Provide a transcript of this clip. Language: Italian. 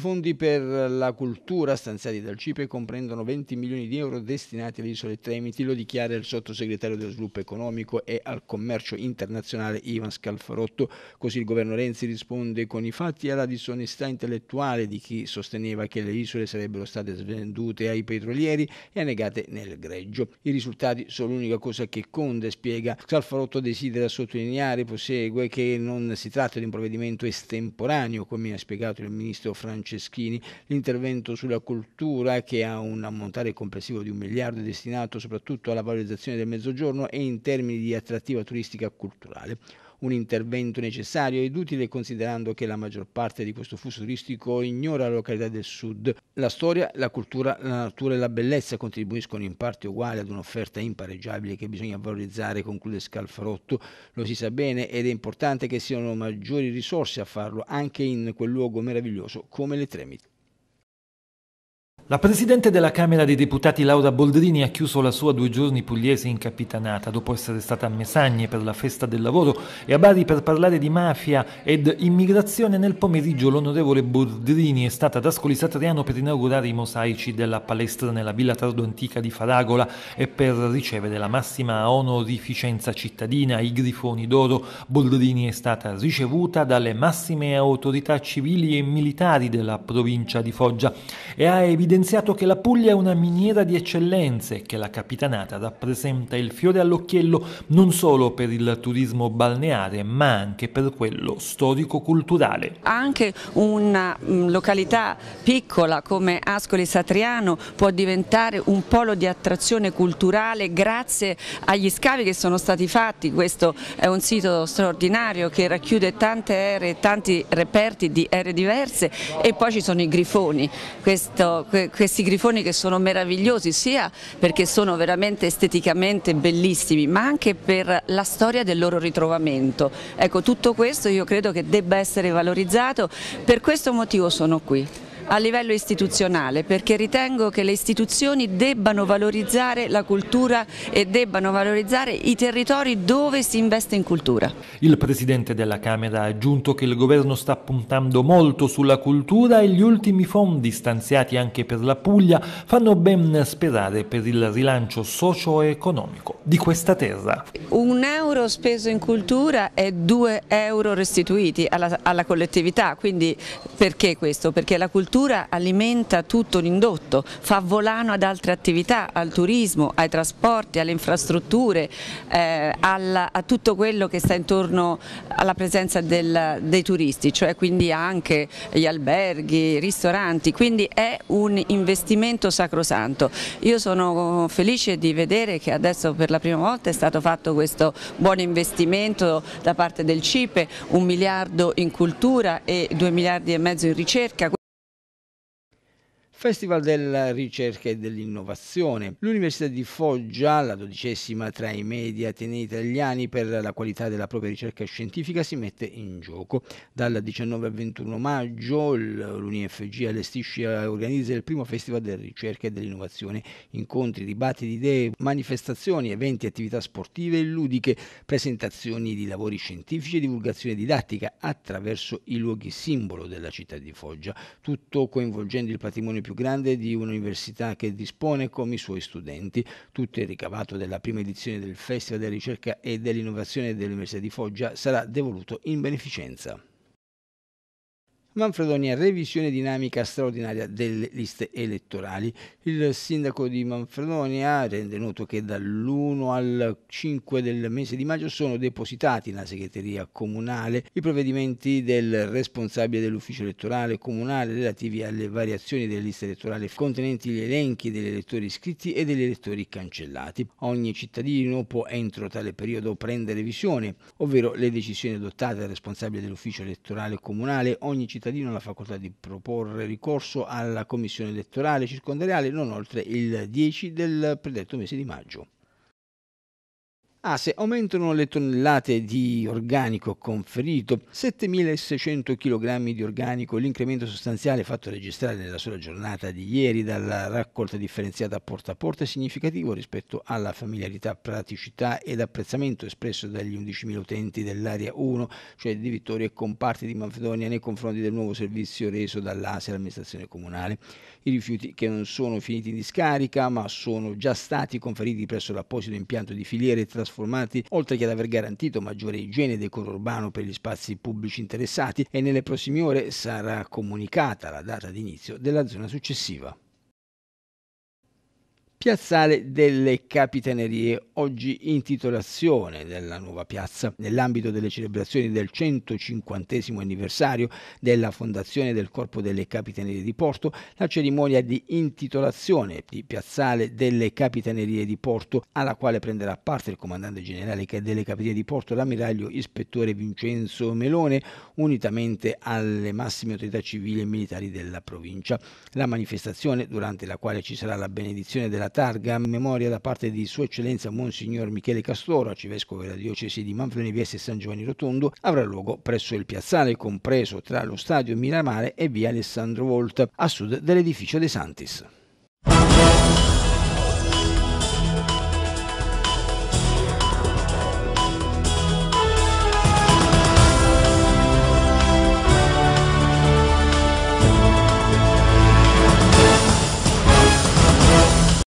fondi per la cultura stanziati dal CIPE comprendono 20 milioni di euro destinati alle isole Tremiti, lo dichiara il sottosegretario dello sviluppo economico e al commercio internazionale Ivan Scalfarotto. Così il governo Renzi risponde con i fatti alla disonestà intellettuale di chi sosteneva che le isole sarebbero state svendute ai petrolieri e annegate nel greggio. I risultati sono l'unica cosa che conta, spiega. Scalfarotto desidera sottolineare, prosegue, che non si tratta di un provvedimento estemporaneo, come ha spiegato il ministro francese Franceschini, l'intervento sulla cultura che ha un ammontare complessivo di un miliardo destinato soprattutto alla valorizzazione del mezzogiorno e in termini di attrattiva turistica culturale un intervento necessario ed utile considerando che la maggior parte di questo flusso turistico ignora la località del sud. La storia, la cultura, la natura e la bellezza contribuiscono in parte uguali ad un'offerta impareggiabile che bisogna valorizzare, conclude Scalfarotto. Lo si sa bene ed è importante che siano maggiori risorse a farlo anche in quel luogo meraviglioso come le Tremiti. La Presidente della Camera dei Deputati Laura Boldrini ha chiuso la sua due giorni pugliese in capitanata dopo essere stata a Mesagne per la festa del lavoro e a Bari per parlare di mafia ed immigrazione. Nel pomeriggio l'onorevole Boldrini è stata ad Ascoli Satriano per inaugurare i mosaici della palestra nella villa tardo antica di Faragola e per ricevere la massima onorificenza cittadina, i grifoni d'oro. Boldrini è stata ricevuta dalle massime autorità civili e militari della provincia di Foggia e ha evidenziato evidenziato che la Puglia è una miniera di eccellenze che la capitanata rappresenta il fiore all'occhiello non solo per il turismo balneare ma anche per quello storico-culturale. Anche una mm, località piccola come Ascoli Satriano può diventare un polo di attrazione culturale grazie agli scavi che sono stati fatti, questo è un sito straordinario che racchiude tante ere, tanti reperti di ere diverse e poi ci sono i grifoni, questo, questi grifoni che sono meravigliosi sia perché sono veramente esteticamente bellissimi ma anche per la storia del loro ritrovamento. Ecco tutto questo io credo che debba essere valorizzato, per questo motivo sono qui a livello istituzionale perché ritengo che le istituzioni debbano valorizzare la cultura e debbano valorizzare i territori dove si investe in cultura. Il Presidente della Camera ha aggiunto che il Governo sta puntando molto sulla cultura e gli ultimi fondi stanziati anche per la Puglia fanno ben sperare per il rilancio socio-economico di questa terra. Un euro speso in cultura è due euro restituiti alla, alla collettività, quindi perché questo? Perché la cultura cultura alimenta tutto l'indotto, fa volano ad altre attività, al turismo, ai trasporti, alle infrastrutture, eh, alla, a tutto quello che sta intorno alla presenza del, dei turisti, cioè quindi anche gli alberghi, i ristoranti, quindi è un investimento sacrosanto. Io sono felice di vedere che adesso per la prima volta è stato fatto questo buon investimento da parte del CIPE, un miliardo in cultura e due miliardi e mezzo in ricerca. Festival della ricerca e dell'innovazione. L'Università di Foggia, la dodicesima tra i media atenei italiani per la qualità della propria ricerca scientifica, si mette in gioco. Dal 19 al 21 maggio l'UNIFG allestisce e organizza il primo Festival della ricerca e dell'innovazione. Incontri, dibattiti idee, manifestazioni, eventi, attività sportive e ludiche, presentazioni di lavori scientifici e divulgazione didattica attraverso i luoghi simbolo della città di Foggia, tutto coinvolgendo il patrimonio più più grande di un'università che dispone come i suoi studenti. Tutto il ricavato della prima edizione del Festival della Ricerca e dell'Innovazione dell'Università di Foggia sarà devoluto in beneficenza. Manfredonia revisione dinamica straordinaria delle liste elettorali. Il sindaco di Manfredonia rende noto che dall'1 al 5 del mese di maggio sono depositati nella segreteria comunale i provvedimenti del responsabile dell'ufficio elettorale comunale relativi alle variazioni delle liste elettorali contenenti gli elenchi degli elettori iscritti e degli elettori cancellati. Ogni cittadino può entro tale periodo prendere visione, ovvero le decisioni adottate dal responsabile dell'ufficio elettorale comunale, ogni cittadino cittadino la facoltà di proporre ricorso alla commissione elettorale circondariale non oltre il 10 del predetto mese di maggio. Ah, se aumentano le tonnellate di organico conferito, 7.600 kg di organico, l'incremento sostanziale fatto registrare nella sola giornata di ieri dalla raccolta differenziata porta a porta è significativo rispetto alla familiarità, praticità ed apprezzamento espresso dagli 11.000 utenti dell'area 1, cioè di Vittoria e comparti di Manfredonia nei confronti del nuovo servizio reso dall'ASE all'amministrazione comunale. I rifiuti che non sono finiti in discarica, ma sono già stati conferiti presso l'apposito impianto di filiere e trasporto trasformati, oltre che ad aver garantito maggiore igiene e decoro urbano per gli spazi pubblici interessati e nelle prossime ore sarà comunicata la data d'inizio della zona successiva. Piazzale delle Capitanerie, oggi intitolazione della nuova piazza, nell'ambito delle celebrazioni del 150 anniversario della fondazione del Corpo delle Capitanerie di Porto, la cerimonia di intitolazione di Piazzale delle Capitanerie di Porto, alla quale prenderà parte il comandante generale delle Capitanerie di Porto, l'ammiraglio ispettore Vincenzo Melone, unitamente alle massime autorità civili e militari della provincia. La manifestazione, durante la quale ci sarà la benedizione della targa memoria da parte di Sua Eccellenza Monsignor Michele Castoro, arcivescovo della diocesi di Manfrenivieste e San Giovanni Rotondo, avrà luogo presso il piazzale compreso tra lo stadio Miramare e via Alessandro Volt, a sud dell'edificio De Santis.